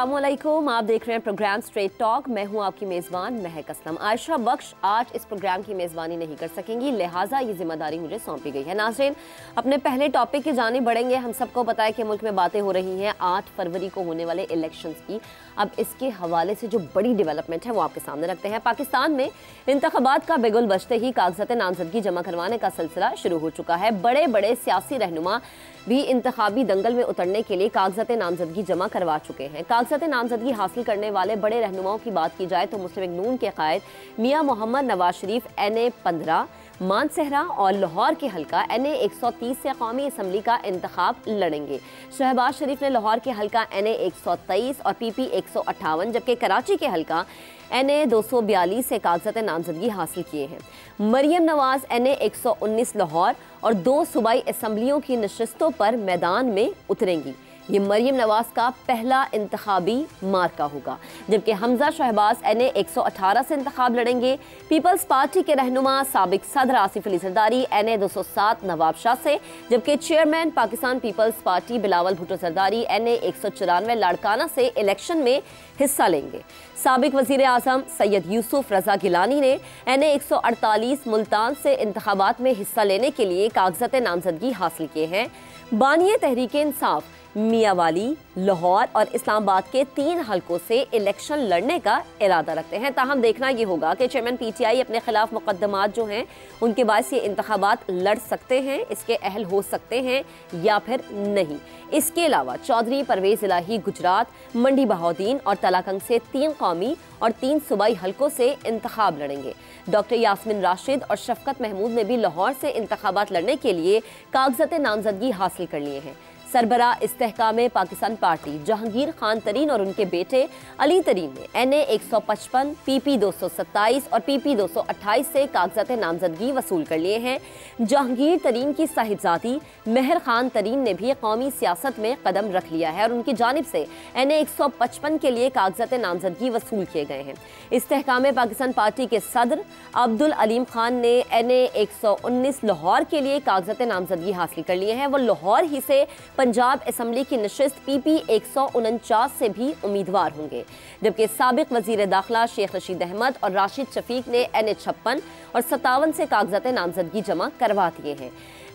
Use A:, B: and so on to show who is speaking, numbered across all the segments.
A: असलकुम आप देख रहे हैं प्रोग्राम स्ट्रेट टॉक मैं हूं आपकी मेज़बान महक असलम आयशा बख्श आज इस प्रोग्राम की मेज़बानी नहीं कर सकेंगी लिहाजा ये जिम्मेदारी मुझे सौंपी गई है नाजरीन अपने पहले टॉपिक की जाने बढ़ेंगे हम सबको पता है कि मुल्क में बातें हो रही हैं आठ फरवरी को होने वाले इलेक्शन की अब इसके हवाले से जो बड़ी डिवेलपमेंट है वो आपके सामने रखते हैं पाकिस्तान में इंतबात का बेगुल बचते ही कागजात नामजदगी जमा करवाने का सिलसिला शुरू हो चुका है बड़े बड़े सियासी रहनुमा भी इंतबी दंगल में उतरने के लिए कागजात नामजदगी जमा करवा चुके हैं कागजात नामजदगी हासिल करने वाले बड़े रहनुमाओं की बात की जाए तो मुस्लिम नून के कायद मियाँ मोहम्मद नवाज शरीफ एन ए पंद्रह मानसहरा और लाहौर के हल्का एन ए एक सौ तीस से कौमी असम्बली का इंतखा लड़ेंगे शहबाज शरीफ ने लाहौर के हल्का एन ए एक सौ तेईस और पी पी एक सौ अट्ठावन जबकि कराची के हल्का एन ए दो सौ बयालीस से कागजत नामजदगी हासिल किए हैं मरीम नवाज एन ए एक सौ उन्नीस लाहौर और दो सूबाई असम्बलियों की नशस्तों पर मैदान में उतरेंगी ये मरीम नवाज का पहला इंतबी मार्का होगा जबकि हमजा शहबाज एन ए एक सौ अठारह से इंतब लड़ेंगे पीपल्स पार्टी के रहनुमा सबक सदर आसिफ अली सरदारी एन ए दो सौ सात नवाब शाह से जबकि chairman Pakistan people's party Bilawal Bhutto Zardari N A एक सौ चौरानवे लाड़काना से इलेक्शन में हिस्सा लेंगे सबक वजीर अजम सैयद यूसुफ रजा गिलानी ने एन ए एक सौ अड़तालीस मुल्तान से इंतबात में हिस्सा लेने के लिए कागजत नामजदगी हासिल किए हैं बानिय तहरीक इंसाफ मियावाली लाहौर और इस्लामाबाद के तीन हलकों से इलेक्शन लड़ने का इरादा रखते हैं ताहम देखना ये होगा कि चेयरमैन पीटीआई अपने खिलाफ मुकदमात जो हैं उनके बाद ये इंतबात लड़ सकते हैं इसके अहल हो सकते हैं या फिर नहीं इसके अलावा चौधरी परवेज इलाही गुजरात मंडी बहाद्दीन और तलाकंग से तीन कौमी और तीन सूबाई हलकों से इंतब लड़ेंगे डॉक्टर यासमिन राशिद और शफकत महमूद ने भी लाहौर से इंतबात लड़ने के लिए कागजत नामजदगी हासिल कर लिए हैं सरबरा इस्तेकाम पाकिस्तान पार्टी जहांगीर खान तरीन और उनके बेटे अली तरीन ने एन ए एक सौ पचपन पी पी दो सौ सत्ताईस और पी पी दो सौ अट्ठाईस से कागजात नामजदगी वसूल कर लिए हैं जहांगीर तरीन की साहिबजादी मेहर खान तरीन ने भी कौमी सियासत में कदम रख लिया है और उनकी जानब से एन ए एक सौ पचपन के लिए कागजात नामजदगी वसूल किए गए हैं इस्तेकाम पाकिस्तान पार्टी के सदर अब्दुल अलीम खान ने एन ए एक सौ उन्नीस लाहौर के लिए कागजात नामजदगी हासिल कर लिए हैं वो लाहौर ही से पंजाब असम्बली की नशस्त पीपी एक सौ उनचास से भी उम्मीदवार होंगे जबकि सबक वजीर दाखिला शेख रशीद अहमद और राशिद शफीक ने एन ए छप्पन और सतावन से कागजात नामजदगी जमा करवा दिए हैं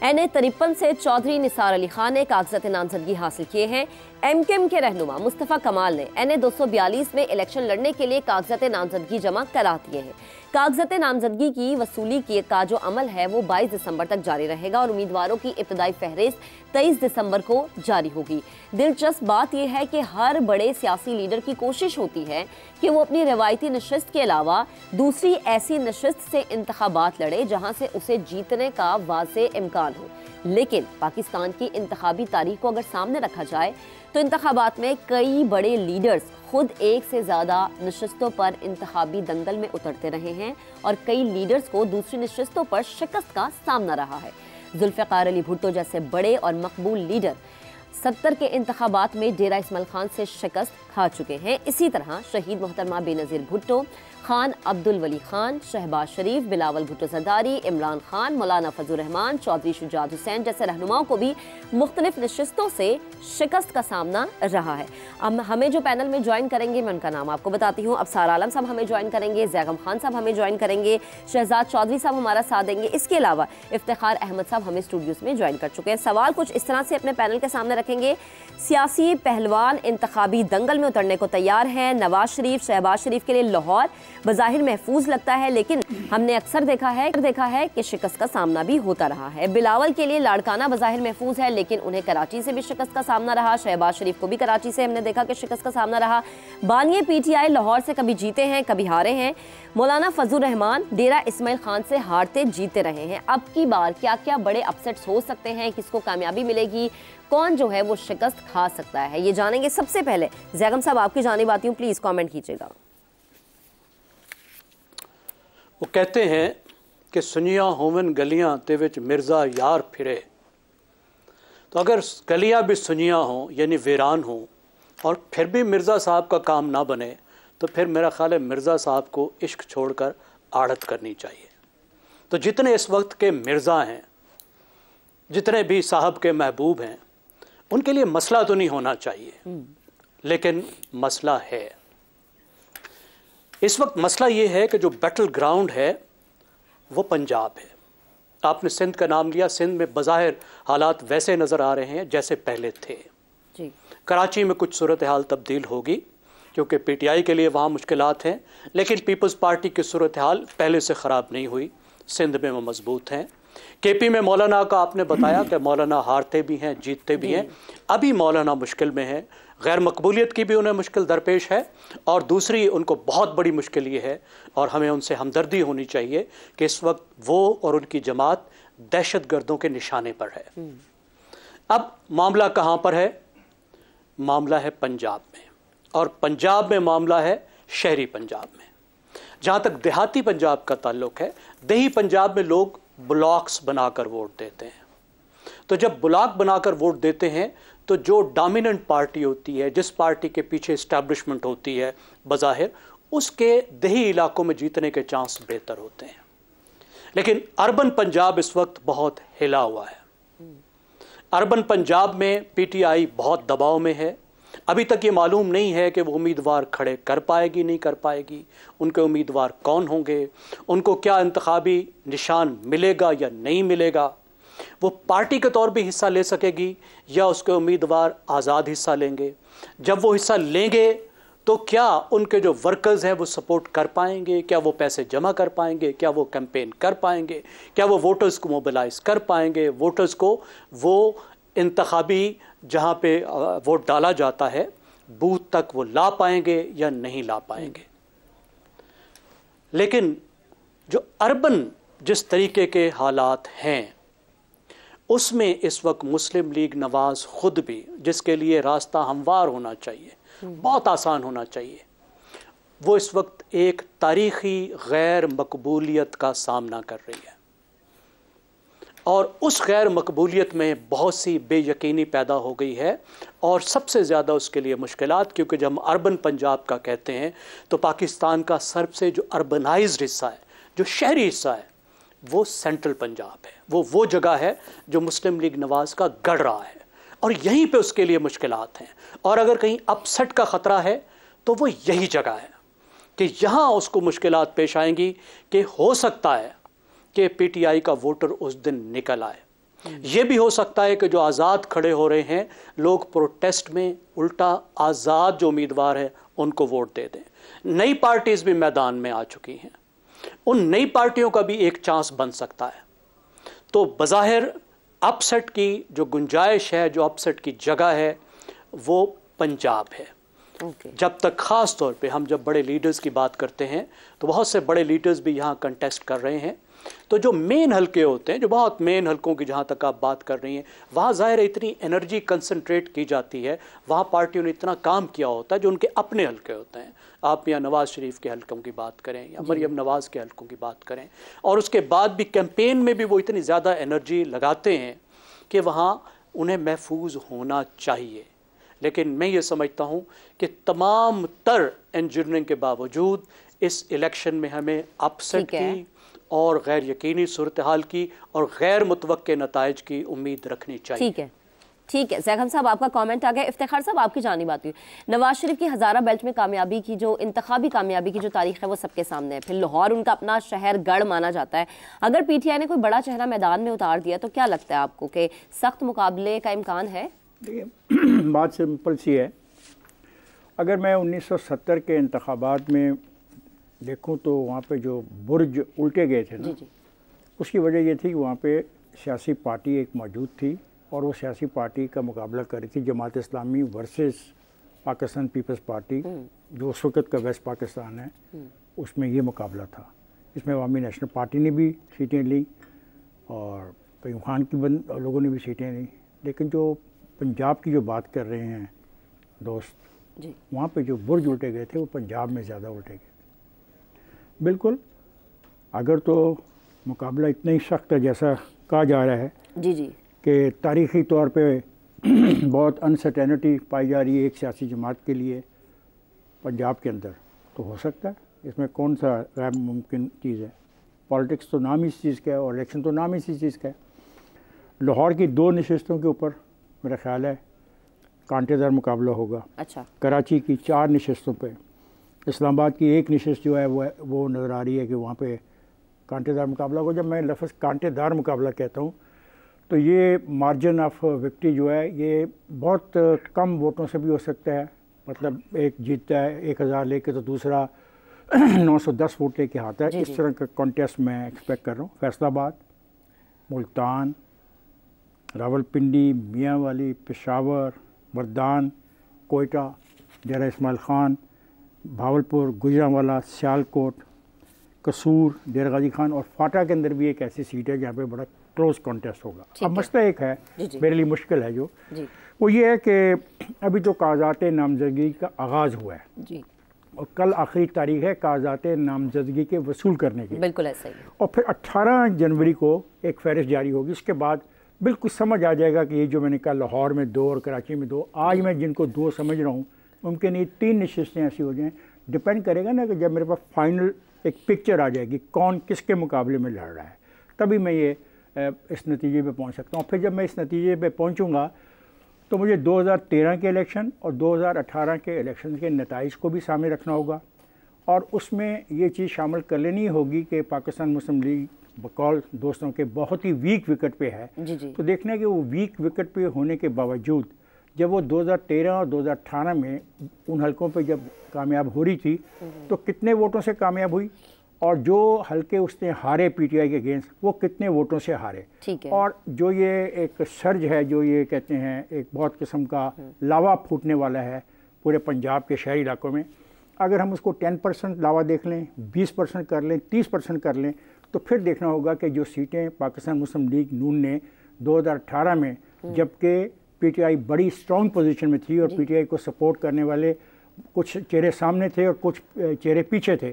A: एन ए तिरपन से चौधरी निसार अली खान ने कागजात नामजदगी हासिल किए हैं एम के एम के रहनुमा मुस्तफ़ा कमाल ने एन ए दो सौ बयालीस में इलेक्शन लड़ने के लिए कागजात नामजदगी जमा करा दिए हैं कागजत नामजदगी की वसूली की का जो अमल है वो 22 दिसंबर तक जारी रहेगा और उम्मीदवारों की इब्तदाई फहरिस्त 23 दिसंबर को जारी होगी दिलचस्प बात यह है कि हर बड़े सियासी लीडर की कोशिश होती है कि वो अपनी रिवायती नशस्त के अलावा दूसरी ऐसी नशस्त से इंतबात लड़े जहाँ से उसे जीतने का वाज इम्कान हो लेकिन पाकिस्तान की इंतबी तारीख को अगर सामने रखा जाए तो इंतबात में कई बड़े लीडर्स खुद एक से ज़्यादा नशस्तों पर इंतबी दंगल में उतरते रहे हैं और कई लीडर्स को दूसरी नशस्तों पर शिकस्त का सामना रहा है जुल्फ़ार अली भुट्टो जैसे बड़े और मकबूल लीडर सत्तर के इंतबात में डेरा इसमल खान से शिकस्त खा चुके हैं इसी तरह शहीद मोहतरमा बेनज़ीर भुट्टो खान अब्दुल वली खान शहबाज शरीफ बिलावल भुट्टो सदारी इमरान खान मौलाना फजल रहमान चौधरी शुजात हुसैन जैसे रहनुमाओं को भी मुख्तलिफ नशस्तों से शिकस्त का सामना रहा है अब हमें जो पैनल में ज्वाइन करेंगे मैं उनका नाम आपको बताती हूँ अबसार आलम साहब हमें ज्वाइन करेंगे जैगम खान साहब हमें ज्वाइन करेंगे शहजाद चौधरी साहब हमारा साथ देंगे इसके अलावा इफ्तार अहमद साहब हमें स्टूडियोज़ में ज्वाइन कर चुके हैं सवाल कुछ इस तरह से अपने पैनल के सामने रखेंगे सियासी पहलवान इंतबी दंगल में उतरने को तैयार हैं नवाज शरीफ शहबाज शरीफ के लिए लाहौर बज़ाहिर महफूज लगता है लेकिन हमने अक्सर देखा है देखा है कि शिकस्त का सामना भी होता रहा है बिलावल के लिए लाड़काना बज़ाहिर महफूज है लेकिन उन्हें कराची से भी शिकस्त का सामना रहा शहबाज शरीफ को भी कराची से हमने देखा कि शिकस्त का सामना रहा बानिए पीटीआई लाहौर से कभी जीते हैं कभी हारे हैं मौलाना फजल रहमान डेरा इसमाइल खान से हारते जीते रहे हैं अब की बार क्या क्या बड़े अपसेट्स हो सकते हैं किसको कामयाबी मिलेगी कौन जो है वो शिकस्त खा सकता है ये जानेंगे सबसे पहले जैगम साहब आपकी जानी बात हूँ प्लीज़ कॉमेंट कीजिएगा
B: वो कहते हैं कि सुनिया होवन गलियां ते विच मिर्ज़ा यार फिरे तो अगर गलियां भी सुनिया हों यानी वीरान हों और फिर भी मिर्ज़ा साहब का काम ना बने तो फिर मेरा ख़्याल है मिर्ज़ा साहब को इश्क छोड़कर आड़त करनी चाहिए तो जितने इस वक्त के मिर्ज़ा हैं जितने भी साहब के महबूब हैं उनके लिए मसला तो नहीं होना चाहिए हम्म। लेकिन मसला है इस वक्त मसला ये है कि जो बैटल ग्राउंड है वो पंजाब है आपने सिंध का नाम लिया सिंध में बाहिर हालात वैसे नज़र आ रहे हैं जैसे पहले थे जी कराची में कुछ सूरत हाल तब्दील होगी क्योंकि पी टी आई के लिए वहाँ मुश्किल हैं लेकिन पीपल्स पार्टी की सूरत हाल पहले से ख़राब नहीं हुई सिंध में वो मजबूत हैं के पी में मौलाना का आपने बताया कि मौलाना हारते भी हैं जीतते भी हैं अभी मौलाना मुश्किल में है गैर मकबूलियत की भी उन्हें मुश्किल दरपेश है और दूसरी उनको बहुत बड़ी मुश्किल ये है और हमें उनसे हमदर्दी होनी चाहिए कि इस वक्त वो और उनकी जमात दहशत गर्दों के निशाने पर है हम्म। अब मामला कहाँ पर है मामला है पंजाब में और पंजाब में मामला है शहरी पंजाब में जहाँ तक देहाती पंजाब का ताल्लुक है दही पंजाब में लोग ब्लॉक्स बनाकर वोट देते हैं तो जब ब्लॉक बनाकर वोट देते हैं तो जो डोमिनेंट पार्टी होती है जिस पार्टी के पीछे इस्टेब्लिशमेंट होती है बज़ाहिर उसके दही इलाकों में जीतने के चांस बेहतर होते हैं लेकिन अर्बन पंजाब इस वक्त बहुत हिला हुआ है अर्बन पंजाब में पीटीआई बहुत दबाव में है अभी तक ये मालूम नहीं है कि वो उम्मीदवार खड़े कर पाएगी नहीं कर पाएगी उनके उम्मीदवार कौन होंगे उनको क्या इंतबी निशान मिलेगा या नहीं मिलेगा वो पार्टी के तौर पर हिस्सा ले सकेगी या उसके उम्मीदवार आज़ाद हिस्सा लेंगे जब वो हिस्सा लेंगे तो क्या उनके जो वर्कर्स हैं वो सपोर्ट कर पाएंगे क्या वो पैसे जमा कर पाएंगे क्या वो कैंपेन कर पाएंगे क्या वो वोटर्स को मोबिलाइज कर पाएंगे वोटर्स को वो इंतबी जहाँ पे वोट डाला जाता है बूथ तक वो ला पाएंगे या नहीं ला पाएंगे लेकिन जो अर्बन जिस तरीके के हालात हैं उसमें इस वक्त मुस्लिम लीग नवाज खुद भी जिसके लिए रास्ता हमवार होना चाहिए बहुत आसान होना चाहिए वो इस वक्त एक तारीखी गैर मकबूलियत का सामना कर रही है और उस गैर मकबूलियत में बहुत सी बेयकीनी पैदा हो गई है और सबसे ज़्यादा उसके लिए मुश्किल क्योंकि जब हम अर्बन पंजाब का कहते हैं तो पाकिस्तान का सबसे जो अर्बनाइज हिस्सा है जो शहरी हिस्सा है वो सेंट्रल पंजाब है वो वो जगह है जो मुस्लिम लीग नवाज का गढ़ रहा है और यहीं पे उसके लिए मुश्किल हैं और अगर कहीं अपसेट का ख़तरा है तो वो यही जगह है कि यहाँ उसको मुश्किल पेश आएंगी कि हो सकता है कि पीटीआई का वोटर उस दिन निकल आए ये भी हो सकता है कि जो आज़ाद खड़े हो रहे हैं लोग प्रोटेस्ट में उल्टा आज़ाद जो उम्मीदवार है उनको वोट दे दें नई पार्टीज़ भी मैदान में आ चुकी हैं उन नई पार्टियों का भी एक चांस बन सकता है तो बज़ाहिर अपसेट की जो गुंजाइश है जो अपसेट की जगह है वो पंजाब है okay. जब तक ख़ास तौर पे हम जब बड़े लीडर्स की बात करते हैं तो बहुत से बड़े लीडर्स भी यहाँ कंटेस्ट कर रहे हैं तो जो मेन हल्के होते हैं जो बहुत मेन हल्कों की जहाँ तक आप बात कर रही हैं वहाँ ज़ाहिर है इतनी एनर्जी कंसनट्रेट की जाती है वहाँ पार्टियों ने इतना काम किया होता है जो उनके अपने हल्के होते हैं आप या नवाज़ शरीफ के हल्कों की बात करें या मरियम नवाज़ के हल्कों की बात करें और उसके बाद भी कैंपेन में भी वो इतनी ज़्यादा एनर्जी लगाते हैं कि वहाँ उन्हें महफूज होना चाहिए लेकिन मैं ये समझता हूँ कि तमाम तर इंजीनियरिंग के बावजूद इस इलेक्शन में हमें अपसेट की और गैर यकीनी सूरत हाल की और गैर मुतव नतज की उम्मीद रखनी चाहिए ठीक
A: है ठीक है जैगम साहब आपका कमेंट आ गया इफ्तार साहब आपकी जानी बात हुई नवाज शरीफ की हज़ारा बेल्ट में कामयाबी की जो इंतबी कामयाबी की जो तारीख है वो सबके सामने है फिर लाहौर उनका अपना शहर गढ़ माना जाता है अगर पी टी आई ने कोई बड़ा चेहरा मैदान में उतार दिया तो क्या लगता है आपको कि सख्त मुकाबले का इम्कान है
C: बात सिंपल सी है अगर मैं उन्नीस सौ सत्तर के इंतबात में देखूँ तो वहाँ पे जो बुर्ज उल्टे गए थे ना उसकी वजह ये थी कि वहाँ पे सियासी पार्टी एक मौजूद थी और वो सियासी पार्टी का मुकाबला कर रही थी Jamaat Islami versus Pakistan people's party हम्म। जो उस वक्त का वेस्ट पाकिस्तान है हम्म। उसमें ये मुकाबला था इसमें अवामी नेशनल पार्टी ने भी सीटें ली और कई खान की बंद लोगों ने भी सीटें ली लेकिन जो पंजाब की जो बात कर रहे हैं दोस्त वहाँ पे जो बुर्ज उल्टे गए थे वो पंजाब में ज़्यादा उल्टे गए बिल्कुल अगर तो मुकाबला इतना ही सख्त है जैसा कहा जा रहा है जी जी कि तारीखी तौर पे बहुत अनसर्टेनिटी पाई जा रही है एक सियासी जमात के लिए पंजाब के अंदर तो हो सकता है इसमें कौन सा गैर मुमकिन चीज़ है पॉलिटिक्स तो नाम इस चीज़ का है और इलेक्शन तो नाम इसी चीज़ का है लाहौर की दो नशस्तों के ऊपर मेरा ख्याल है कांटेदार मुकाबला होगा अच्छा कराची की चार नशस्तों पर इस्लामाबाद की एक निशस्त जो है वो वो नज़र आ रही है कि वहाँ पे कांटेदार मुकाबला को जब मैं लफ्ज़ कांटेदार मुकाबला कहता हूँ तो ये मार्जिन ऑफ विक्ट्री जो है ये बहुत कम वोटों से भी हो सकता है मतलब एक जीतता है एक हज़ार लेके तो दूसरा 910 वोट लेके आता है इस तरह का कॉन्टेस्ट मैं एक्सपेक्ट कर रहा हूँ फैसलाबाद मुल्तान रावलपिंडी मियाँ वाली पेशावर मरदान कोयटा डेरा इसमाइल ख़ान भावलपुर गुजरावाला सियालकोट कसूर देर गाजी खान और फाटा के अंदर भी एक ऐसी सीट है जहाँ पे बड़ा क्लोज कॉन्टेस्ट होगा अब मसला एक है जी जी। मेरे लिए मुश्किल है जो वो ये है कि अभी जो कागजात नामजदगी का आगाज़ हुआ है जी। और कल आखिरी तारीख है कागजात नामजदगी के वसूल करने की बिल्कुल ऐसा ही और फिर 18 जनवरी को एक फहरिस्त जारी होगी उसके बाद बिल्कुल समझ आ जाएगा कि ये जो मैंने कहा लाहौर में दो और कराची में दो आज मैं जिनको दो समझ रहा हूँ मुमकिन लिए तीन नशस्तें ऐसी हो जाएँ डिपेंड करेगा ना कि जब मेरे पास फाइनल एक पिक्चर आ जाएगी कौन किसके मुकाबले में लड़ रहा है तभी मैं ये इस नतीजे पे पहुंच सकता हूँ फिर जब मैं इस नतीजे पे पहुंचूंगा तो मुझे 2013 के इलेक्शन और 2018 के इलेक्शन के नतज को भी सामने रखना होगा और उसमें ये चीज़ शामिल कर लेनी होगी कि पाकिस्तान मुस्लिम लीग बकौल दोस्तों के बहुत ही वीक विकेट पे है जी जी। तो देखना है कि वो वीक विकेट पे होने के बावजूद जब वो 2013 और 2018 में उन हलकों पे जब कामयाब हो रही थी हम्म। तो कितने वोटों से कामयाब हुई और जो हल्के उसने हारे पीटीआई के अगेंस्ट वो कितने वोटों से हारे ठीक है और जो ये एक सर्ज है जो ये कहते हैं एक बहुत किस्म का हम्म। लावा फूटने वाला है पूरे पंजाब के शहरी इलाकों में अगर हम उसको 10 परसेंट लावा देख लें 20 परसेंट कर लें 30 परसेंट कर लें तो फिर देखना होगा कि जो सीटें पाकिस्तान मुस्लिम लीग नून ने दो में हम्म। जबकि पीटीआई बड़ी स्ट्रॉन्ग पोजीशन में थी और पीटीआई को सपोर्ट करने वाले कुछ चेहरे सामने थे और कुछ चेहरे पीछे थे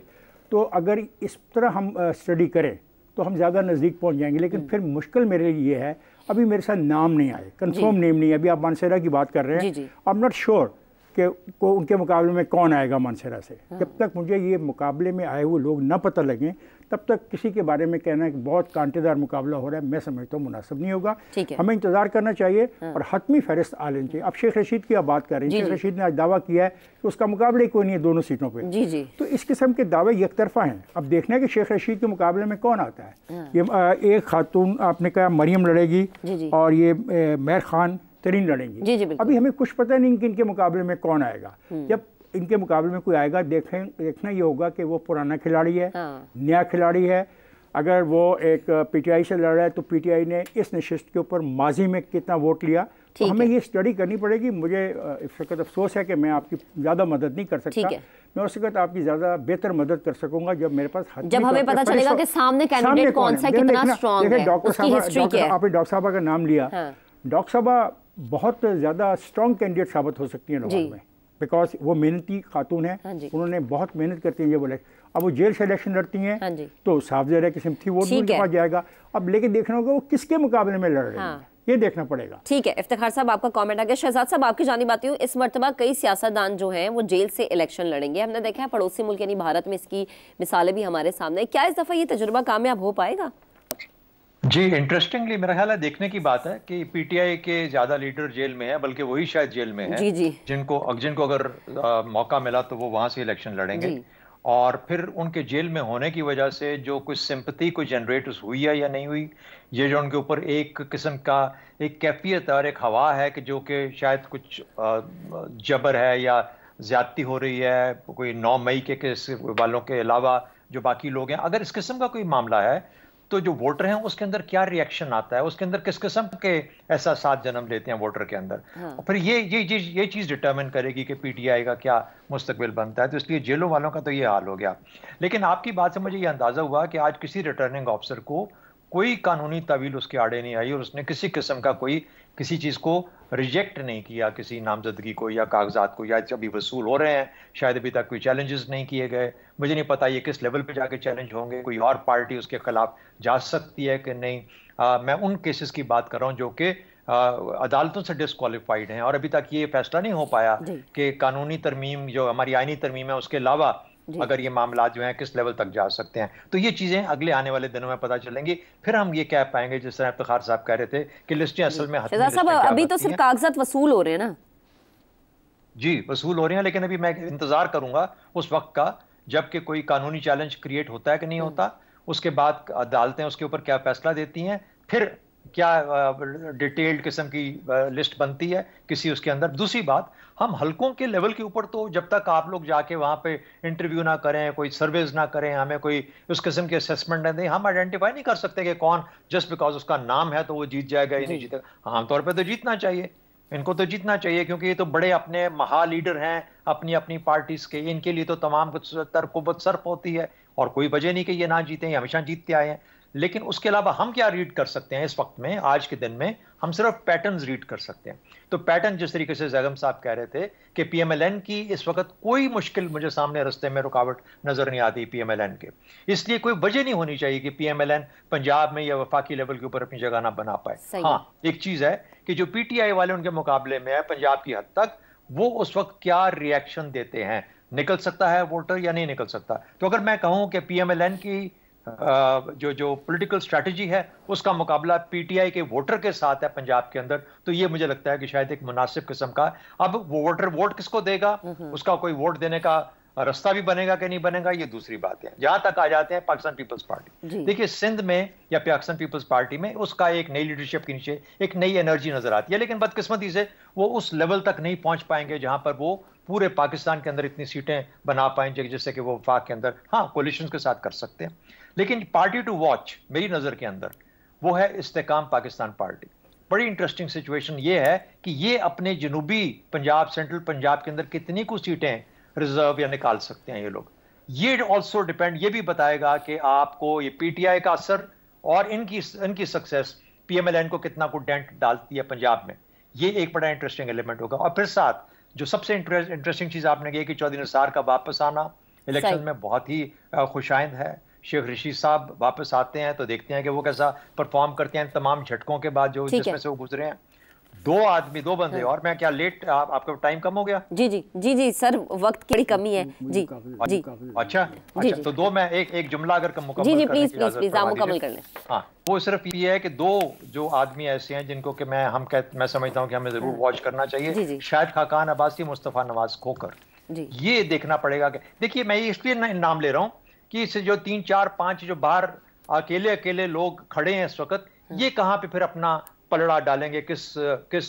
C: तो अगर इस तरह हम स्टडी करें तो हम ज़्यादा नज़दीक पहुंच जाएंगे लेकिन फिर मुश्किल मेरे लिए ये है अभी मेरे साथ नाम नहीं आए कंफर्म नेम नहीं है अभी आप मानसेरा की बात कर रहे हैं आई एम नॉट श्योर कि को उनके मुकाबले में कौन आएगा मानसेरा से हाँ। जब तक मुझे ये मुकाबले में आए हुए लोग ना पता लगें तब तक किसी के बारे में कहना कि बहुत कांटेदार मुकाबला हो रहा है मैं समझता हूँ मुनासिब नहीं होगा हमें इंतजार करना चाहिए हाँ। और हतमी फहरिस्त आ लेनी चाहिए अब शेख रशीद की आप बात कर रहे हैं शेख रशीद ने आज दावा किया है कि उसका मुकाबला ही कोई नहीं है दोनों सीटों पर तो इस किस्म के दावे एक तरफा हैं अब देखना है कि शेख रशीद के मुकाबले में कौन आता है हाँ। ये एक खातून आपने कहा मरियम लड़ेगी और ये मेहर खान तरीन लड़ेंगी जी जी अभी हमें कुछ पता नहीं कि इनके मुकाबले में कौन आएगा हम्म। जब इनके मुकाबले में कोई आएगा देखें देखना ये होगा कि वो पुराना खिलाड़ी है हाँ। नया खिलाड़ी है अगर वो एक पीटीआई से लड़ रहा है तो पीटीआई ने इस नशस्त के ऊपर माजी में कितना वोट लिया तो हमें ये स्टडी करनी पड़ेगी मुझे इस वक्त अफसोस है कि मैं आपकी ज़्यादा मदद नहीं कर सकता मैं उस वक्त आपकी ज़्यादा बेहतर मदद कर सकूंगा जब मेरे पास जब हमें पता चलेगा कि
A: सामने कैंडिडेट कौन सा कितना है डॉक्टर साहब आपने
C: डॉक्टर साहबा का नाम लिया हाँ। डॉक्टर साहबा बहुत ज़्यादा स्ट्रॉन्ग कैंडिडेट साबित हो सकती है लोगों में बिकॉज वो मेहनती खातून है हाँ उन्होंने बहुत मेहनत करती है ये बोले अब वो जेल से इलेक्शन लड़ती हैं हाँ तो साफ जहर है किस्म थी वो भी उनके पास जाएगा अब लेकिन देखना होगा वो किसके मुकाबले में लड़ रहे हैं हाँ। ये देखना पड़ेगा
A: ठीक है इफ्तार साहब आपका कमेंट आ गया शहजाद साहब आपकी जानी बात हूँ इस मरतबा कई सियासतदान जो हैं वो जेल से इलेक्शन लड़ेंगे हमने देखा है पड़ोसी मुल्क यानी भारत में इसकी मिसालें भी हमारे सामने क्या इस दफ़ा ये तजुर्बा कामयाब हो पाएगा
D: जी इंटरेस्टिंगली मेरा ख्याल है देखने की बात है कि पीटीआई के ज्यादा लीडर जेल में है बल्कि वही शायद जेल में है जी जी जिनको जिनको अगर आ, मौका मिला तो वो वहां से इलेक्शन लड़ेंगे और फिर उनके जेल में होने की वजह से जो कुछ सिंपति कुछ जनरेट हुई है या नहीं हुई ये जो उनके ऊपर एक किस्म का एक कैफियत और एक हवा है कि जो कि शायद कुछ जबर है या ज्यादती हो रही है कोई नौ मई के केस वालों के अलावा जो बाकी लोग हैं अगर इस किस्म का कोई मामला है तो जो वोटर हैं उसके अंदर क्या रिएक्शन आता है उसके अंदर किस किस्म के ऐसा साथ जन्म लेते हैं वोटर के अंदर हाँ। फिर ये ये चीज ये चीज़ डिटर्मिन करेगी कि पीटीआई का क्या मुस्तबिल बनता है तो इसलिए जेलों वालों का तो ये हाल हो गया लेकिन आपकी बात से मुझे ये अंदाज़ा हुआ कि आज किसी रिटर्निंग ऑफिसर को कोई कानूनी तवील उसके आड़े नहीं आई और उसने किसी किस्म का कोई किसी चीज़ को रिजेक्ट नहीं किया किसी नामजदगी को या कागजात को या अभी वसूल हो रहे हैं शायद अभी तक कोई चैलेंजेस नहीं किए गए मुझे नहीं पता ये किस लेवल पे जाके चैलेंज होंगे कोई और पार्टी उसके खिलाफ जा सकती है कि नहीं आ, मैं उन केसेस की बात कर रहा हूँ जो कि अदालतों से डिसक्वालीफाइड हैं और अभी तक ये फैसला नहीं हो पाया कि कानूनी तरमीम जो हमारी आइनी तरमीम है उसके अलावा अगर ये मामला जो है किस लेवल तक जा सकते हैं तो ये चीज़ें अगले आने वाले दिनों में पता चलेंगी फिर हम ये कह पाएंगे जिस तरह इफ्तार साहब कह रहे थे कि लिस्टें असल में अभी तो सिर्फ
A: कागजात वसूल हो रहे हैं ना
D: जी वसूल हो रहे हैं लेकिन अभी मैं इंतज़ार करूंगा उस वक्त का जबकि कोई कानूनी चैलेंज क्रिएट होता है कि नहीं हम्म। होता उसके बाद अदालतें उसके ऊपर क्या फैसला देती हैं फिर क्या डिटेल्ड किस्म की लिस्ट बनती है किसी उसके अंदर दूसरी बात हम हलकों के लेवल के ऊपर तो जब तक आप लोग जाके वहाँ पे इंटरव्यू ना करें कोई सर्वेज ना करें हमें कोई उस किस्म के असेसमेंट ना दें हम आइडेंटिफाई नहीं कर सकते कि कौन जस्ट बिकॉज उसका नाम है तो वो जीत जाएगा या नहीं जीतेगा आमतौर पर तो जीतना चाहिए इनको तो जीतना चाहिए क्योंकि ये तो बड़े अपने महा लीडर हैं अपनी अपनी पार्टीज के इनके लिए तो तमाम कुछ तरकुबत सर्फ होती है और कोई वजह नहीं कि ये ना जीते हमेशा जीतते आए हैं लेकिन उसके अलावा हम क्या रीड कर सकते हैं इस वक्त में आज के दिन में हम सिर्फ पैटर्न रीड कर सकते हैं तो पैटर्न जिस तरीके से जैगम साहब कह रहे थे कि पीएमएलएन की इस वक्त कोई मुश्किल मुझे सामने रस्ते में रुकावट नज़र नहीं आती पीएमएलएन के इसलिए कोई वजह नहीं होनी चाहिए कि पीएमएलएन पंजाब में या वफाकी लेवल के ऊपर अपनी जगह ना बना पाए हाँ एक चीज़ है कि जो पीटीआई वाले उनके मुकाबले में है पंजाब की हद तक वो उस वक्त क्या रिएक्शन देते हैं निकल सकता है वोटर या नहीं निकल सकता तो अगर मैं कहूं कि पीएमएलएन की जो जो पॉलिटिकल स्ट्रेटजी है उसका मुकाबला पीटीआई के वोटर के साथ है पंजाब के अंदर तो ये मुझे लगता है कि शायद एक मुनासिब किस्म का अब वो वोटर वोट किसको देगा उसका कोई वोट देने का रास्ता भी बनेगा कि नहीं बनेगा ये दूसरी बात है जहां तक आ जाते हैं पाकिस्तान पीपल्स पार्टी देखिए सिंध में या पाकिस्तान पीपल्स पार्टी में उसका एक नई लीडरशिप के नीचे एक नई एनर्जी नजर आती है लेकिन बदकिस्मती से वो उस लेवल तक नहीं पहुंच पाएंगे जहां पर वो पूरे पाकिस्तान के अंदर इतनी सीटें बना पाएंगे जैसे कि वो वफाक के अंदर हाँ कोलिशन के साथ कर सकते हैं लेकिन पार्टी टू वॉच मेरी नज़र के अंदर वो है इस्तेकाम पाकिस्तान पार्टी बड़ी इंटरेस्टिंग सिचुएशन ये है कि ये अपने जनूबी पंजाब सेंट्रल पंजाब के अंदर कितनी कुछ सीटें रिजर्व या निकाल सकते हैं ये लोग ये ऑल्सो डिपेंड ये भी बताएगा कि आपको ये पीटीआई का असर और इनकी इनकी सक्सेस पीएमएलएन को कितना कुछ डेंट डालती है पंजाब में ये एक बड़ा इंटरेस्टिंग एलिमेंट होगा और फिर साथ जो सबसे इंटरेस्टिंग चीज़ आपने कही कि चौधरी निसार का वापस आना इलेक्शन में बहुत ही खुशाइंद है शेख ऋषि साहब वापस आते हैं तो देखते हैं कि वो कैसा परफॉर्म करते हैं तमाम झटकों के बाद जो जिसमें से वो गुजरे हैं दो आदमी दो बंदे हाँ। और मैं क्या लेट आ, आपका टाइम कम हो गया
A: जी जी जी जी सर वक्त की कमी है जी
D: अच्छा, जी अच्छा अच्छा तो दो मैं एक एक जुमला अगर मुकम्मल कर लें हाँ, वो सिर्फ ये है कि दो जो आदमी ऐसे हैं जिनको कि मैं हम कह मैं समझता हूँ कि हमें जरूर वॉच हाँ। करना चाहिए शायद खाकान अब्बासी मुस्तफ़ा नवाज खोकर ये देखना पड़ेगा कि देखिए मैं ये इसलिए नाम ले रहा हूँ कि इस जो तीन चार पांच जो बाहर अकेले अकेले लोग खड़े हैं इस वक्त हाँ। ये कहाँ पे फिर अपना पलड़ा डालेंगे किस किस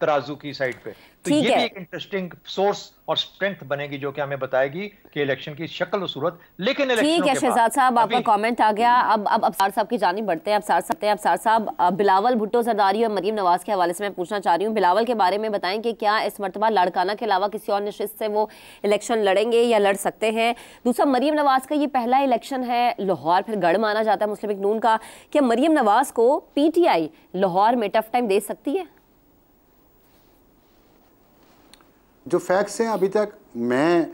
D: तराजू की साइड पे तो ये भी एक इंटरेस्टिंग सोर्स और स्ट्रेंथ बनेगी जो कि हमें बताएगी कि इलेक्शन की शक्ल और सूरत लेकिन ठीक है शहजाद
A: साहब आपका कमेंट आ गया हम्म। अब अब अफसार साहब की जानी बढ़ते हैं अफसार साहब हैं अफसार साहब बिलावल भुट्टो सरदारी और मरीम नवाज के हवाले से मैं पूछना चाह रही हूँ बिलावल के बारे में बताएं कि क्या इस मरतबा लड़काना के अलावा किसी और नशस्त से वो इलेक्शन लड़ेंगे या लड़ सकते हैं दूसरा मरीम नवाज का ये पहला इलेक्शन है लाहौर फिर गढ़ माना जाता है मुस्लिम नून का क्या मरीम नवाज को पी लाहौर में टफ टाइम दे सकती है
E: जो फैक्ट्स हैं अभी तक मैं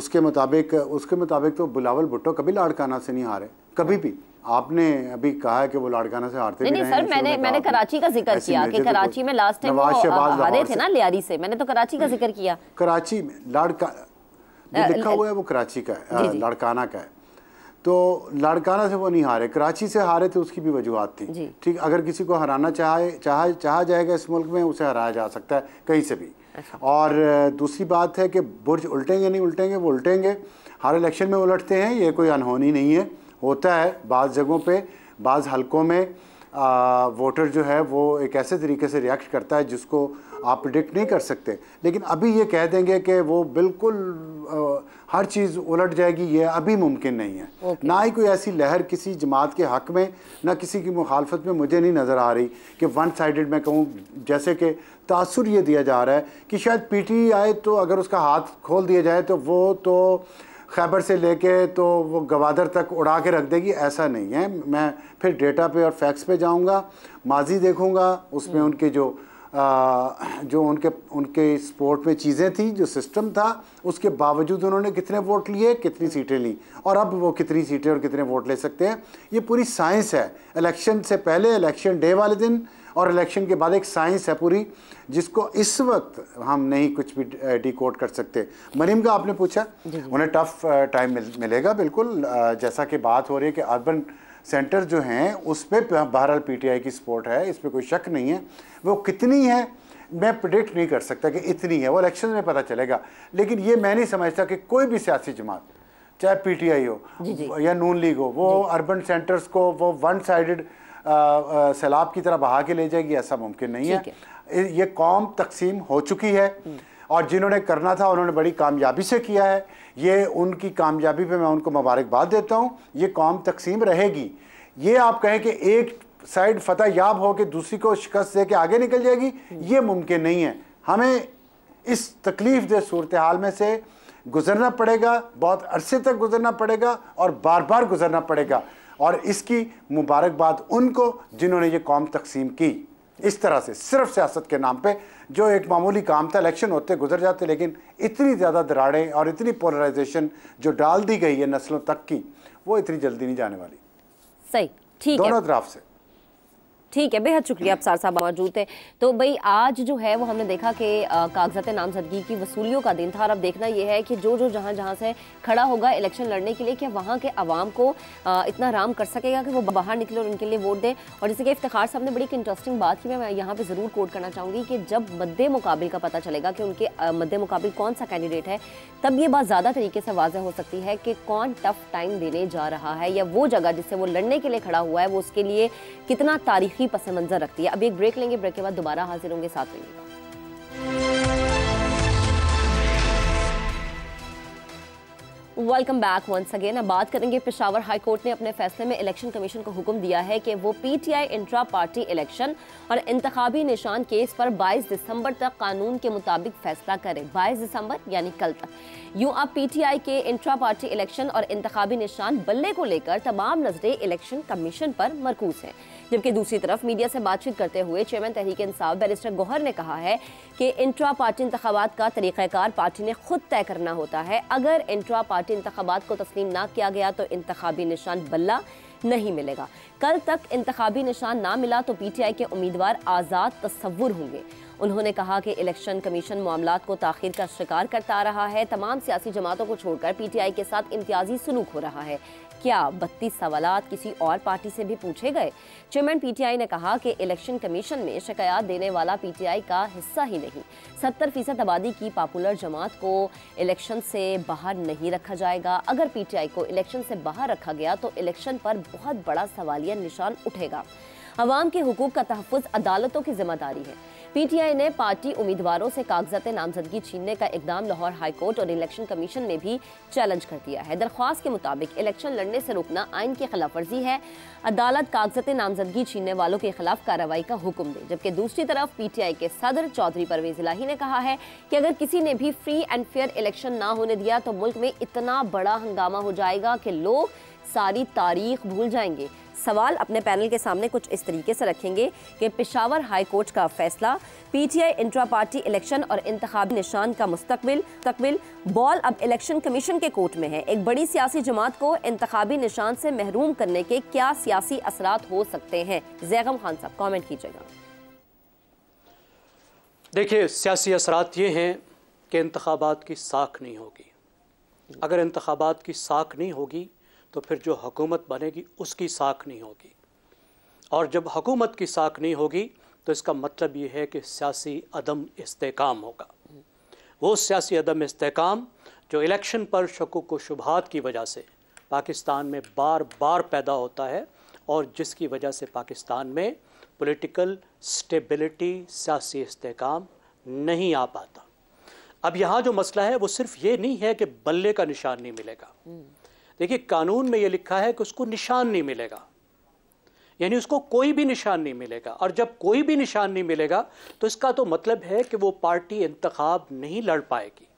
E: उसके मुताबिक उसके मुताबिक तो बिलावल भुट्टो कभी लाड़काना से नहीं हारे कभी भी आपने अभी कहा है कि वो लाड़काना से हारते नहीं, नहीं सर मैंने मैंने
A: कराची का जिक्र किया कि तो कराची में लास्ट टाइम वो हारे थे ना लियारी से मैंने तो कराची का जिक्र किया
E: कराची में लाड़का लिखा हुआ है वो कराची का है लाड़काना का है तो लाड़काना से वो नहीं हारे कराची से हारे थे उसकी भी वजूहत थी ठीक अगर किसी को हराना चाहे चाह चाहा जाएगा इस मुल्क में उसे हराया जा सकता है कहीं से भी और दूसरी बात है कि बुर्ज उल्टेंगे नहीं उल्टेंगे वो उल्टेंगे हर इलेक्शन में उलटते हैं ये कोई अनहोनी नहीं है होता है बाज़ जगहों पे बाज़ हलकों में वोटर जो है वो एक ऐसे तरीके से रिएक्ट करता है जिसको आप प्रडिक्ट नहीं कर सकते लेकिन अभी ये कह देंगे कि वो बिल्कुल आ, हर चीज़ उलट जाएगी ये अभी मुमकिन नहीं है okay. ना ही कोई ऐसी लहर किसी जमात के हक में ना किसी की मुखालफत में मुझे नहीं नज़र आ रही कि वन साइड मैं कहूँ जैसे कि तासर ये दिया जा रहा है कि शायद पी आए तो अगर उसका हाथ खोल दिया जाए तो वो तो खैबर से लेके तो वो गवादर तक उड़ा के रख देगी ऐसा नहीं है मैं फिर डेटा पे और फैक्स पे जाऊंगा माजी देखूंगा उसमें हम्म। उनके जो आ, जो उनके उनके स्पोर्ट में चीज़ें थी जो सिस्टम था उसके बावजूद उन्होंने कितने वोट लिए कितनी सीटें ली और अब वो कितनी सीटें और कितने वोट ले सकते हैं ये पूरी साइंस है इलेक्शन से पहले इलेक्शन डे वाले दिन और इलेक्शन के बाद एक साइंस है पूरी जिसको इस वक्त हम नहीं कुछ भी डी कर सकते मरीम का आपने पूछा उन्हें टफ टाइम मिल, मिलेगा बिल्कुल जैसा कि बात हो रही है कि अर्बन सेंटर जो हैं उस पर बहरहाल पीटीआई की सपोर्ट है इस पर कोई शक नहीं है वो कितनी है मैं प्रिडिक्ट नहीं कर सकता कि इतनी है वो इलेक्शन में पता चलेगा लेकिन ये मैं नहीं समझता कि कोई भी सियासी जमात चाहे पीटीआई हो जी जी। या नून लीग हो वो अर्बन सेंटर्स को वो वन साइडेड सैलाब की तरह बहा के ले जाएगी ऐसा मुमकिन नहीं है।, ये कौम तकसीम हो चुकी है हम्म। और जिन्होंने करना था उन्होंने बड़ी कामयाबी से किया है ये उनकी कामयाबी पे मैं उनको मुबारकबाद देता हूँ ये कौम तकसीम रहेगी ये आप कहें कि एक साइड फतेह याब हो के दूसरी को शिकस्त दे के आगे निकल जाएगी हम्म। ये मुमकिन नहीं है हमें इस तकलीफ दे सूरत हाल में से गुजरना पड़ेगा बहुत अरसे तक गुजरना पड़ेगा और बार बार गुजरना पड़ेगा और इसकी मुबारकबाद उनको जिन्होंने ये कौम तकसीम की इस तरह से सिर्फ सियासत के नाम पे जो एक मामूली काम था इलेक्शन होते गुजर जाते लेकिन इतनी ज़्यादा दराड़ें और इतनी पोलराइजेशन जो डाल दी गई है नस्लों तक की वो इतनी जल्दी नहीं जाने वाली
A: सही ठीक दोनों तरफ से ठीक है बेहद शुक्रिया आप साहब मौजूद थे तो भाई आज जो है वो हमने देखा कि कागजात नामजदगी की वसूलियों का दिन था और अब देखना यह है कि जो जो जहाँ जहाँ से खड़ा होगा इलेक्शन लड़ने के लिए क्या वहाँ के आवाम को इतना आराम कर सकेगा कि वो बाहर निकले और उनके लिए वोट दें और जैसे कि इफ्तार साहब ने बड़ी एक इंटरेस्टिंग बात की मैं यहाँ पर ज़रूर कोट करना चाहूँगी कि जब मद्द मुकाबले का पता चलेगा कि उनके मद्दे मुकाबले कौन सा कैंडिडेट है तब ये बात ज़्यादा तरीके से वाजह हो सकती है कि कौन टफ टाइम देने जा रहा है या वो जगह जिससे वो लड़ने के लिए खड़ा हुआ है वो उसके लिए कितना तारीखी ही पस मंजर रखती है अब एक ब्रेक लेंगे ब्रेक के बाद दोबारा हाजिर होंगे साथ में वेलकम बैक वंस अगेन अब बात करेंगे पिशावर हाई कोर्ट ने अपने फैसले में इलेक्शन कमीशन को हुक्म दिया है कि वो पीटीआई इंट्रा पार्टी इलेक्शन और इंतबी निशान केस पर 22 दिसंबर तक कानून के मुताबिक फैसला करे 22 दिसंबर यानी कल तक यूं अब पीटीआई के इंट्रा पार्टी इलेक्शन और इंतबी निशान बल्ले को लेकर तमाम नजरें इलेक्शन कमीशन पर मरकूज हैं जबकि दूसरी तरफ मीडिया से बातचीत करते हुए चेयरमैन तहरीक इंसाफ बैरिस्टर गोहर ने कहा है कि इंट्रा पार्टी इंतबात का तरीक़ाकार पार्टी ने खुद तय करना होता है अगर इंट्रा पार्टी इंतबात को तस्लीम ना किया गया तो इंतबी निशान बल्ला नहीं मिलेगा कल तक इंतबी निशान ना मिला तो पीटीआई के उम्मीदवार आज़ाद तस्वुर होंगे उन्होंने कहा कि इलेक्शन कमीशन मामला को ताखिर का शिकार करता रहा है तमाम सियासी जमातों को छोड़कर पीटीआई के साथ इम्तियाजी सलूक हो रहा है क्या बत्तीस सवाल किसी और पार्टी से भी पूछे गए चेयरमैन पीटीआई ने कहा कि इलेक्शन कमीशन में शिकायत देने वाला पीटीआई का हिस्सा ही नहीं सत्तर फीसद आबादी की पॉपुलर जमात को इलेक्शन से बाहर नहीं रखा जाएगा अगर पीटीआई को इलेक्शन से बाहर रखा गया तो इलेक्शन पर बहुत बड़ा सवालिया निशान उठेगा आवाम के हकूक का तहफ़ अदालतों की जिम्मेदारी है पीटीआई ने पार्टी उम्मीदवारों से कागजात नामजदगी छीनने का इकदाम लाहौर हाईकोर्ट और इलेक्शन कमीशन में भी चैलेंज कर दिया है दरख्वास्त के मुताबिक इलेक्शन लड़ने से रोकना आइन की खिलाफ वर्जी है अदालत कागजात नामजदगी छीनने वालों के खिलाफ कार्रवाई का हुक्म दे जबकि दूसरी तरफ पीटीआई के सदर चौधरी परवेज इलाही ने कहा है कि अगर किसी ने भी फ्री एंड फेयर इलेक्शन ना होने दिया तो मुल्क में इतना बड़ा हंगामा हो जाएगा कि लोग सारी तारीख भूल जाएंगे सवाल अपने पैनल के सामने कुछ इस तरीके से रखेंगे कि पिशावर हाई कोर्ट का फैसला पीटीआई इंट्रा पार्टी इलेक्शन और इंतबी निशान का मुस्तकबिल तकबिल बॉल अब इलेक्शन कमीशन के कोर्ट में है एक बड़ी सियासी जमात को इंतबी निशान से महरूम करने के क्या सियासी असरा हो सकते हैं जैगम खान साहब कॉमेंट कीजिएगा
B: देखिए सियासी असरात ये हैं कि इंतबात की साख नहीं होगी अगर इंतबात की साख नहीं होगी तो फिर जो हुकूमत बनेगी उसकी साख नहीं होगी और जब हुकूमत की साख नहीं होगी तो इसका मतलब ये है कि सियासी अदम इस्तेकाम होगा वो सियासी अदम इसकाम जो इलेक्शन पर शकुक व शुभात की वजह से पाकिस्तान में बार बार पैदा होता है और जिसकी वजह से पाकिस्तान में पॉलिटिकल स्टेबिलिटी सियासी इसकाम नहीं आ पाता अब यहाँ जो मसला है वो सिर्फ ये नहीं है कि बल्ले का निशान नहीं मिलेगा देखिए कानून में ये लिखा है कि उसको निशान नहीं मिलेगा यानी उसको कोई भी निशान नहीं मिलेगा और जब कोई भी निशान नहीं मिलेगा तो इसका तो मतलब है कि वो पार्टी इंतखब नहीं लड़ पाएगी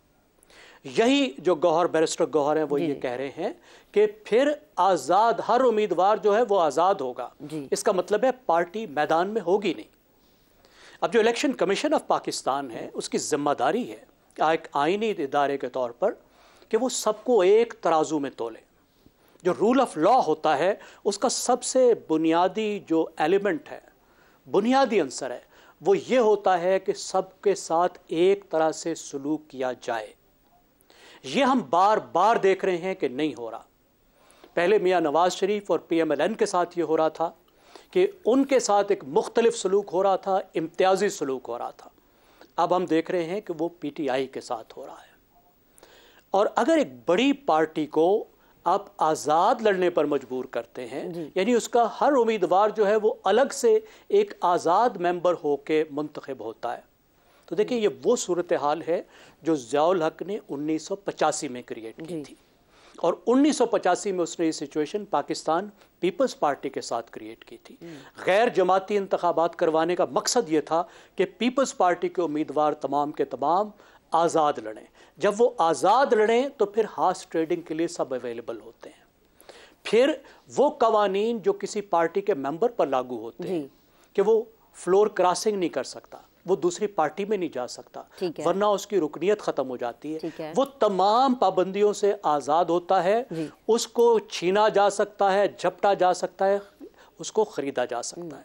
B: यही जो गौहर बैरिस्टर गौहर हैं वो ये कह रहे हैं कि फिर आज़ाद हर उम्मीदवार जो है वो आज़ाद होगा इसका मतलब है पार्टी मैदान में होगी नहीं अब जो इलेक्शन कमीशन ऑफ पाकिस्तान है उसकी जिम्मेदारी है एक आइनी इदारे के तौर पर कि वो सबको एक तराजू में तोले जो रूल ऑफ लॉ होता है उसका सबसे बुनियादी जो एलिमेंट है बुनियादी अंसर है वो ये होता है कि सबके साथ एक तरह से सलूक किया जाए ये हम बार बार देख रहे हैं कि नहीं हो रहा पहले मियाँ नवाज़ शरीफ और पीएमएलएन के साथ ये हो रहा था कि उनके साथ एक मुख्तलिफ सलूक हो रहा था इम्तियाजी सलूक हो रहा था अब हम देख रहे हैं कि वो पीटीआई के साथ हो रहा है और अगर एक बड़ी पार्टी को आप आज़ाद लड़ने पर मजबूर करते हैं यानी उसका हर उम्मीदवार जो है वो अलग से एक आज़ाद मेंबर होके मंतखब होता है तो देखिए ये वो सूरत हाल है जो जयाल हक ने उन्नीस में क्रिएट की थी और उन्नीस में उसने ये सिचुएशन पाकिस्तान पीपल्स पार्टी के साथ क्रिएट की थी हम्म। गैर जमाती इंतबात करवाने का मकसद ये था कि पीपल्स पार्टी के उम्मीदवार तमाम के तमाम आज़ाद लड़ें जब वो आज़ाद लड़ें तो फिर हास ट्रेडिंग के लिए सब अवेलेबल होते हैं फिर वो कवानीन जो किसी पार्टी के मेंबर पर लागू होते हैं कि वो फ्लोर क्रॉसिंग नहीं कर सकता वो दूसरी पार्टी में नहीं जा सकता वरना उसकी रुकनीत ख़त्म हो जाती है।, है वो तमाम पाबंदियों से आज़ाद होता है उसको छीना जा सकता है झपटा जा सकता है उसको ख़रीदा जा सकता हम्म। है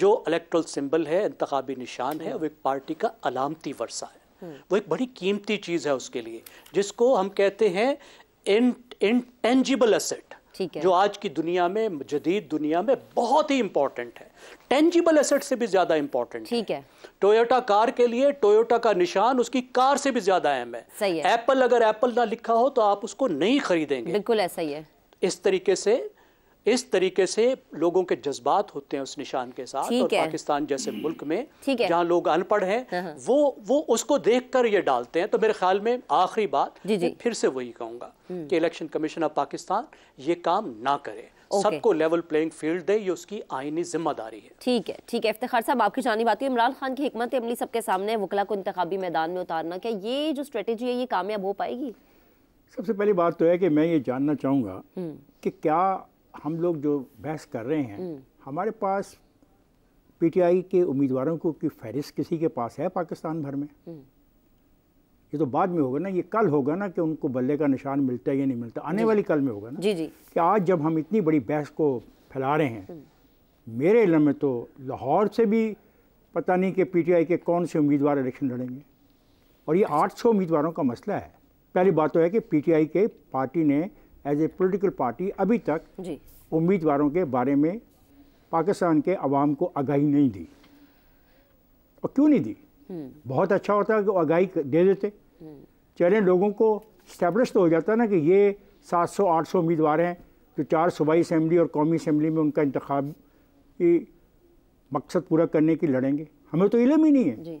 B: जो इलेक्ट्रल सिंबल है इंतबी निशान है वो एक पार्टी का अलामती वर्षा है वो एक बड़ी कीमती चीज़ है उसके लिए जिसको हम कहते हैं इन इनटेंजिबल असेट जो आज की दुनिया में जदीद दुनिया में बहुत ही इंपॉर्टेंट है टेंजिबल एसेट से भी ज्यादा इंपॉर्टेंट ठीक है टोयोटा कार के लिए टोयोटा का निशान उसकी कार से भी ज्यादा अहम है है एप्पल अगर एप्पल ना लिखा हो तो आप उसको नहीं खरीदेंगे बिल्कुल ऐसा ही है इस तरीके से इस तरीके से लोगों के जज्बात होते हैं उस निशान के साथ और पाकिस्तान जैसे मुल्क में जहाँ लोग अनपढ़ हैं हाँ, हाँ। वो वो उसको देखकर ये डालते हैं तो मेरे ख्याल में आखिरी बात जी जी। फिर से वही कहूंगा हम्म। कि इलेक्शन कमीशन ऑफ पाकिस्तान ये काम ना करे सबको लेवल प्लेइंग फील्ड दे ये उसकी आईनी जिम्मेदारी है
A: ठीक है ठीक है इफ्तार साहब आपकी जानी बात है इमरान खान की हमत अमली सबके सामने वकला को इंतबी मैदान में उतारना क्या ये जो स्ट्रेटेजी है ये कामयाब हो पाएगी
C: सबसे पहली बात तो है कि मैं ये जानना चाहूंगा हम्म। कि क्या हम लोग जो बहस कर रहे हैं हम्म। हमारे पास पीटीआई के उम्मीदवारों को की फहरिस्त किसी के पास है पाकिस्तान भर में हम्म। ये तो बाद में होगा ना ये कल होगा ना कि उनको बल्ले का निशान मिलता है या नहीं मिलता आने वाली कल में होगा ना जी जी कि आज जब हम इतनी बड़ी बहस को फैला रहे हैं हम्म। मेरे इलम में तो लाहौर से भी पता नहीं कि पीटीआई के कौन से उम्मीदवार इलेक्शन लड़ेंगे और ये 800 उम्मीदवारों का मसला है पहली बात तो है कि पीटीआई के पार्टी ने एज ए पोलिटिकल पार्टी अभी तक उम्मीदवारों के बारे में पाकिस्तान के अवाम को आगाही नहीं दी और क्यों नहीं दी हम्म। बहुत अच्छा होता कि आगाही दे देते हम्म। चले लोगों को स्टैब्लिश तो हो जाता ना कि ये 700-800 उम्मीदवार हैं जो चार सूबाई असम्बली और कौमी असम्बली में उनका इंतखब मकसद पूरा करने की लड़ेंगे हमें तो इलम ही नहीं है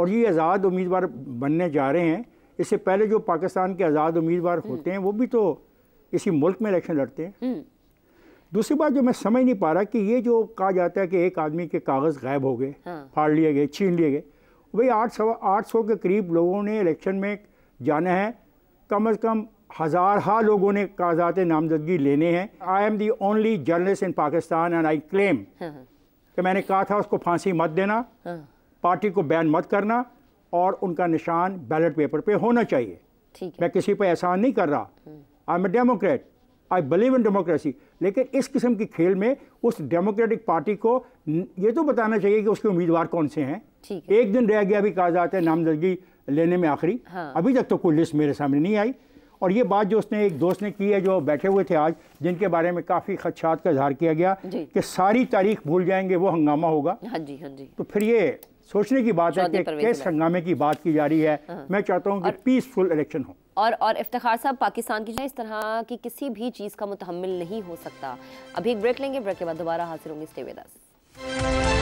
C: और ये आज़ाद उम्मीदवार बनने जा रहे हैं इससे पहले जो पाकिस्तान के आज़ाद उम्मीदवार हम्म। होते हैं वो भी तो इसी मुल्क में इलेक्शन लड़ते हैं हम्म। दूसरी बात जो मैं समझ नहीं पा रहा कि ये जो कहा जाता है कि एक आदमी के कागज़ गायब हो गए हाँ। फाड़ लिए गए छीन लिए गए भाई आठ सौ आठ सौ के करीब लोगों ने इलेक्शन में जाना है कम अज़ कम हज़ार हा लोगों ने कागजात नामजदगी लेने हैं I am the only journalist in Pakistan and I claim कि मैंने कहा था उसको फांसी मत देना हाँ। पार्टी को बैन मत करना और उनका निशान बैलेट पेपर पे होना चाहिए ठीक है मैं किसी पर एहसान नहीं कर रहा I am a democrat I believe in democracy लेकिन इस किस्म के खेल में उस डेमोक्रेटिक पार्टी को ये तो बताना चाहिए कि उसके उम्मीदवार कौन से हैं है। एक दिन रह गया अभी कहा जाता है नामजदगी लेने में आखिरी हाँ। अभी तक तो कोई लिस्ट मेरे सामने नहीं आई और ये बात जो उसने एक दोस्त ने की है जो बैठे हुए थे आज जिनके बारे में काफ़ी खदशात का इजहार किया गया कि सारी तारीख भूल जाएंगे वो हंगामा होगा
A: हाँ जी हाँ जी
C: तो फिर ये सोचने की बात है कि किस हंगामे की बात की जा रही है हाँ। मैं चाहता हूँ कि पीसफुल इलेक्शन हो
A: और और इफ्तार साहब पाकिस्तान की इस तरह की किसी भी चीज़ का मुतहमल नहीं हो सकता अभी एक ब्रेक लेंगे ब्रेक के बाद दोबारा हाजिर होंगे स्टेवेदास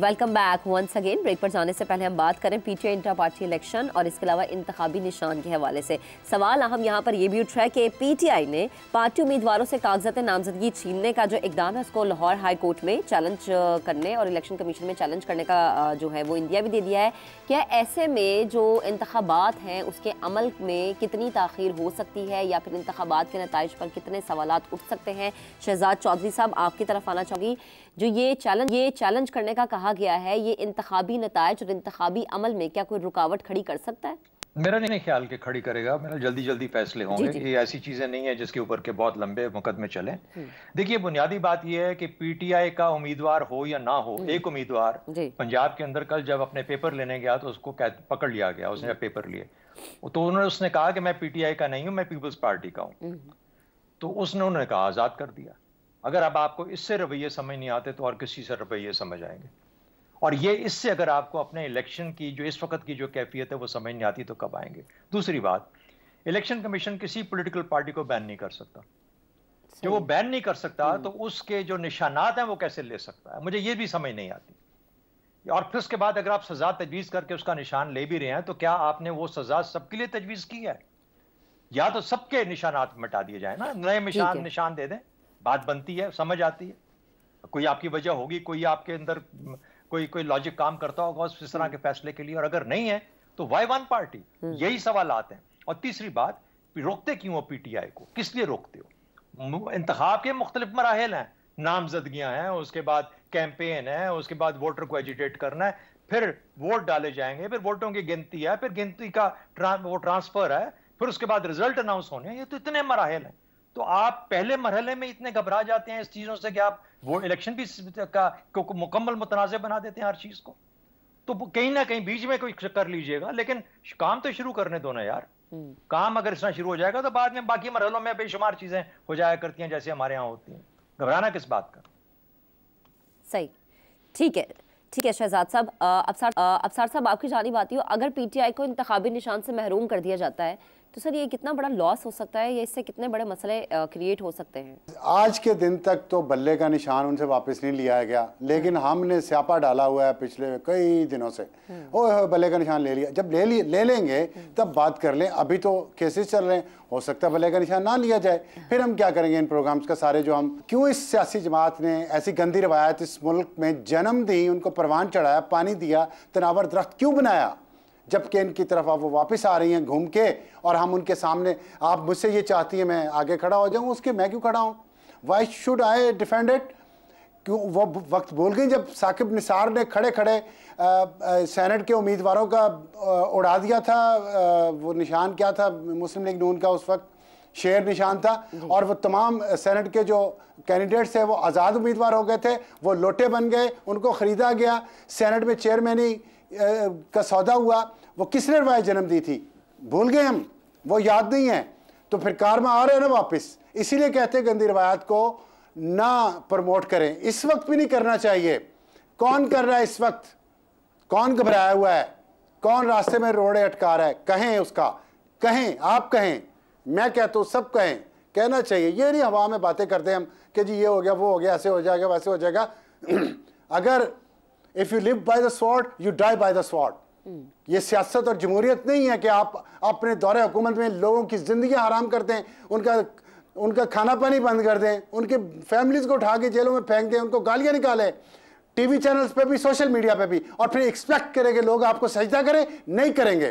A: welcome back once again break पर जाने से पहले हम बात करें पीटीए इंटर पार्टी इलेक्शन और इसके अलावा इंतबी निशान के हवाले से सवाल अहम यहाँ पर यह भी उठ रहा है कि पीटीआई ने पार्टी उम्मीदवारों से कागजात नामजदगी छीनने का जो इकदाम है उसको लाहौर हाई कोर्ट में चैलेंज करने और इलेक्शन कमीशन में चैलेंज करने का जो है वो इंडिया भी दे दिया है क्या ऐसे में जो इंतबात हैं उसके अमल में कितनी तखिर हो सकती है या फिर इंतबात के नतज पर कितने सवाल उठ सकते हैं शहजाद चौधरी साहब आपकी तरफ आना चाहूँगी जो ये चैलेंज ये चैलेंज करने का कहा गया है ये इंतबी नतज और इंतबी अमल में क्या कोई रुकावट खड़ी कर सकता है
D: मेरा नहीं ख्याल के खड़ी करेगा मेरा जल्दी जल्दी फैसले होंगे ये ऐसी चीज़ें नहीं है जिसके ऊपर के बहुत लंबे मुकदमे चले हम्म। देखिए बुनियादी बात यह है कि पीटीआई का उम्मीदवार हो या ना हो हम्म। एक उम्मीदवार पंजाब के अंदर कल जब अपने पेपर लेने गया तो उसको पकड़ लिया गया उसने हम्म। पेपर लिए तो उन्होंने उसने कहा कि मैं पीटीआई का नहीं हूँ मैं पीपुल्स पार्टी का हूँ तो उसने उन्होंने कहा आज़ाद कर दिया अगर अब आपको इससे रवैये समझ नहीं आते तो और किसी से रवैये समझ आएंगे और ये इससे अगर आपको अपने इलेक्शन की जो इस वक्त की जो कैफियत है वो समझ नहीं आती तो कब आएंगे दूसरी बात इलेक्शन कमीशन किसी पोलिटिकल पार्टी को बैन नहीं कर सकता जो वो बैन नहीं कर सकता हम्म। तो उसके जो निशानात हैं वो कैसे ले सकता है मुझे ये भी समझ नहीं आती और फिर उसके बाद अगर आप सजा तजवीज़ करके उसका निशान ले भी रहे हैं तो क्या आपने वो सजा सबके लिए तजवीज़ की है या तो सबके निशानात मिटा दिए जाए ना नए निशान निशान दे दें बात बनती है समझ आती है कोई आपकी वजह होगी कोई आपके अंदर कोई कोई लॉजिक काम करता होगा इस तरह के फैसले के लिए और अगर नहीं है तो वाई वन पार्टी यही सवाल आते हैं और तीसरी बात रोकते क्यों हो पीटीआई को किस लिए रोकते हो इंतखा के मुख्तलिफ मराहल हैं नामजदगियां हैं उसके बाद कैंपेन है उसके बाद वोटर को एजुटेट करना है फिर वोट डाले जाएंगे फिर वोटों की गिनती है फिर गिनती का ट्रां, वो ट्रांसफर है फिर उसके बाद रिजल्ट अनाउंस होने हैं ये तो इतने मराहल हैं तो आप पहले मरहले में इतने घबरा जाते हैं इस चीज़ों से कि आप वो इलेक्शन भी का मुकम्मल मुतनाज़ बना देते हैं हर चीज़ को तो कहीं ना कहीं बीच में कोई कर लीजिएगा लेकिन काम तो शुरू करने दो ना यार हम्म। काम अगर इसना शुरू हो जाएगा तो बाद में बाकी मरहलों में बेशुमार चीज़ें हो जाया करती हैं जैसे हमारे यहाँ होती हैं घबराना किस बात का
A: सही ठीक है ठीक है शहजाद साहब अफसार अफसार साहब आपकी जानी बात हो अगर पीटीआई को इंतबी निशान से महरूम कर दिया जाता है तो सर ये कितना बड़ा लॉस हो सकता है या इससे कितने बड़े मसले क्रिएट हो सकते हैं
E: आज के दिन तक तो बल्ले का निशान उनसे वापस नहीं लिया गया लेकिन हम्म। हमने स्यापा डाला हुआ है पिछले कई दिनों से हम्म। ओ बल्ले का निशान ले लिया जब ले ले लेंगे हम्म। तब बात कर लें अभी तो केसेस चल रहे हैं हो सकता है बल्ले का निशान ना लिया जाए फिर हम क्या करेंगे इन प्रोग्राम्स का सारे जो हम क्यों इस सियासी जमात ने ऐसी गंदी रवायत इस मुल्क में जन्म दी उनको परवान चढ़ाया पानी दिया तनावर दरख्त क्यों बनाया जबकि इनकी तरफ अब वो वापस आ रही हैं घूम के और हम उनके सामने आप मुझसे ये चाहती हैं मैं आगे खड़ा हो जाऊँ उसके मैं क्यों खड़ा हूँ why should I defend it क्यों वो वक्त बोल गई जब साकिब निसार ने खड़े खड़े सैनट के उम्मीदवारों का उड़ा दिया था आ, वो निशान क्या था मुस्लिम लीग नून का उस वक्त शेर निशान था और वो तमाम सेनेट के जो कैंडिडेट्स थे वो आज़ाद उम्मीदवार हो गए थे वो लोटे बन गए उनको ख़रीदा गया सेनेट में चेयरमैनी का सौदा हुआ वो किसने रवायत जन्म दी थी भूल गए हम वो याद नहीं है तो फिर कार में आ रहे हैं ना वापस इसीलिए कहते हैं गंदी रवायत को ना प्रमोट करें इस वक्त भी नहीं करना चाहिए कौन कर रहा है इस वक्त कौन घबराया हुआ है कौन रास्ते में रोड़े अटका रहा है कहें उसका कहें आप कहें मैं कहता हूँ सब कहें कहना चाहिए ये नहीं हवा में बातें करते हम कि जी ये हो गया वो हो गया ऐसे हो जाएगा वैसे हो जाएगा अगर if you live by the sword you die by the sword ये सियासत और जमहूरियत नहीं है कि आप अपने दौरे हुकूमत में लोगों की ज़िंदगी हराम कर दें उनका उनका खाना पानी बंद कर दें उनके फैमिलीज़ को उठा के जेलों में फेंक दें उनको गालियां निकालें टीवी चैनल्स पे भी सोशल मीडिया पे भी और फिर एक्सपेक्ट करेंगे लोग आपको सजदा करें नहीं करेंगे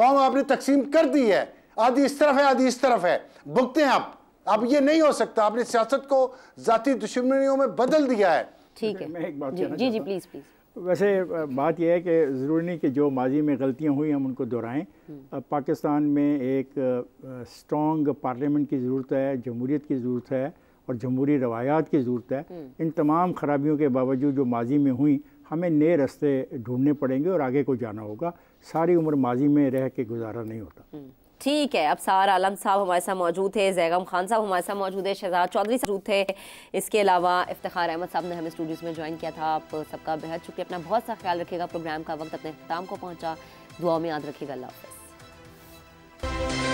E: कौम आपने तकसीम कर दी है आधी इस तरफ है आधी इस तरफ है भुगते हैं आप अब ये नहीं हो सकता आपने सियासत को जाती दुश्मनियों में बदल दिया है
A: ठीक है मैं एक बात जी जी, जी प्लीज़ प्लीज़
C: वैसे बात यह है कि ज़रूरी नहीं कि जो माजी में गलतियां हुई हम उनको दोहराएं हम्म। पाकिस्तान में एक स्ट्रॉन्ग पार्लियामेंट की ज़रूरत है जमहूरीत की ज़रूरत है और जमहूरी रवायात की ज़रूरत है हम्म। इन तमाम खराबियों के बावजूद जो माजी में हुई हमें नए रास्ते ढूंढने पड़ेंगे और आगे को जाना होगा सारी उम्र माजी में रह के गुजारा नहीं होता हम्म।
A: ठीक है अब सार आलम साहब हमारे साथ मौजूद थे जैगम खान साहब हमारे साथ मौजूद है शहजाद चौधरी मौजूद थे इसके अलावा इफ्तार अहमद साहब ने हमें स्टूडियोज़ में ज्वाइन किया था आप सबका बेहद शुक्रिया अपना बहुत सा ख्याल रखेगा प्रोग्राम का वक्त अपने अख्ताम को पहुँचा दुआ में याद रखेगा अल्लाह हाफ